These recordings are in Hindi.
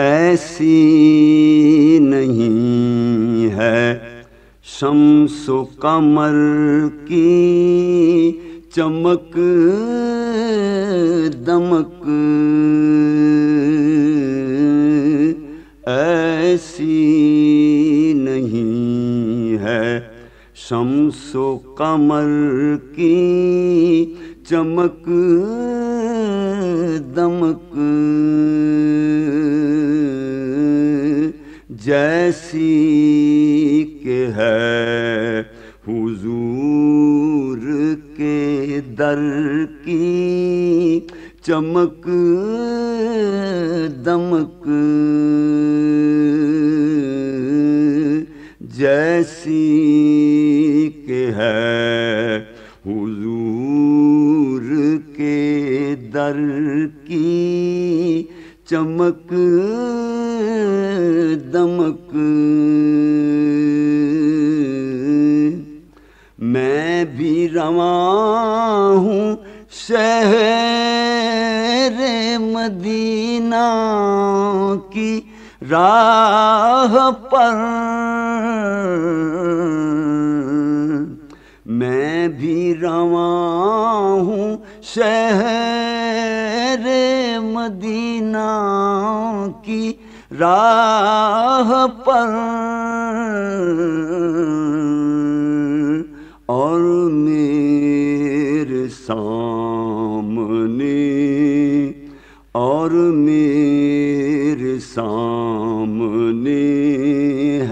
ऐसी नहीं है शमसो कमर की चमक दमक ऐसी नहीं है शमसो कमर की चमक दमक जैसी के है हुजूर के दर की चमक दमक जैसी दर की चमक दमक मैं भी रवा हूँ शहर मदीना की राह पर राह पर और मेरे सामने और मेरे सामने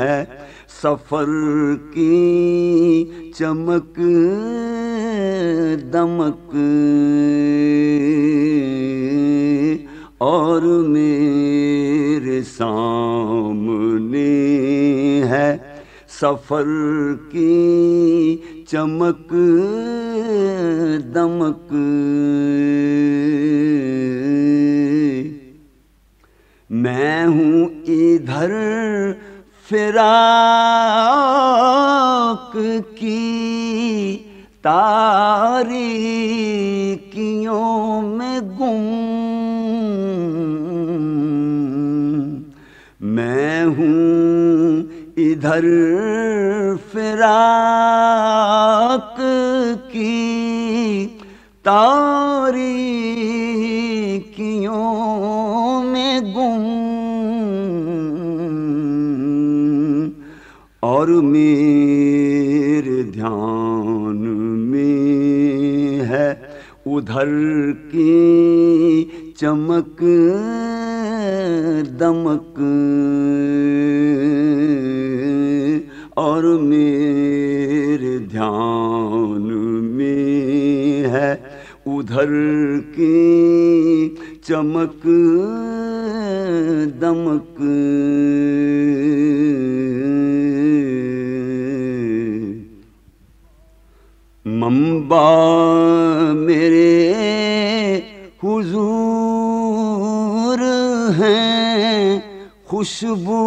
है सफर की चमक दमक और मेरे सामने है सफर की चमक दमक मैं हूं इधर फिराक की तारी मैं हूँ इधर फिराक की तारीखियों में गुम और मेरे ध्यान में है उधर की चमक दमक और मेरे ध्यान में है उधर की चमक दमक मम्बा मेरे है खुशबू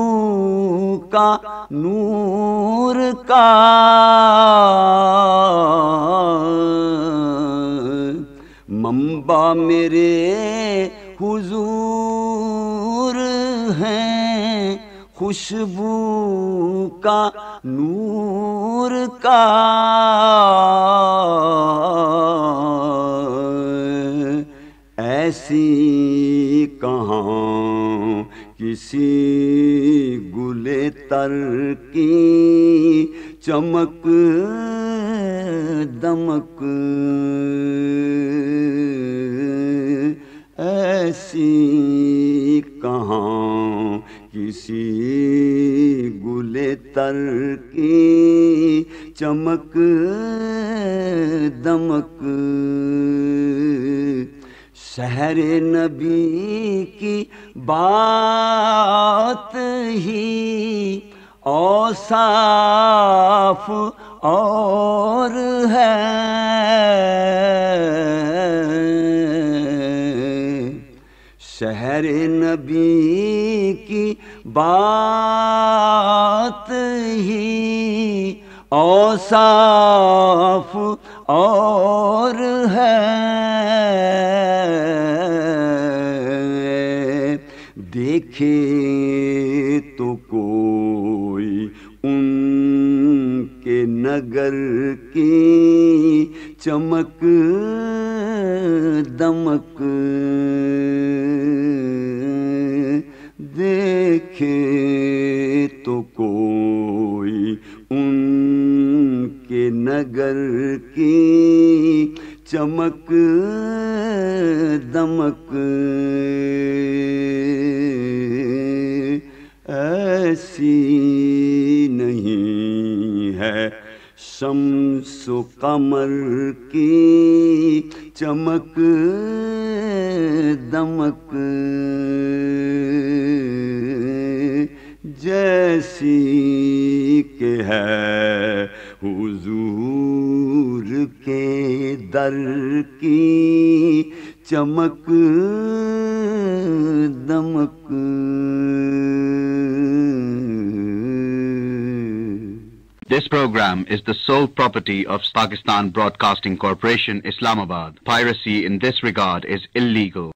का नूर का मम्बा मेरे हुजूर हैं खुशबू का नूर का सर की चमक दमक ऐसी कहाँ किसी गुले तर की चमक दमक शहर नबी की बात ही औसाफ और है शहर नबी की बात ही औसाफ और है देखे तो को के नगर की चमक दमक देखे तो कोई उनके नगर की चमक दमक ऐसी शम्स कमर की चमक दमक जैसी के है हुजूर के दर की चमक दमक This program is the sole property of Pakistan Broadcasting Corporation, Islamabad. Piracy in this regard is illegal.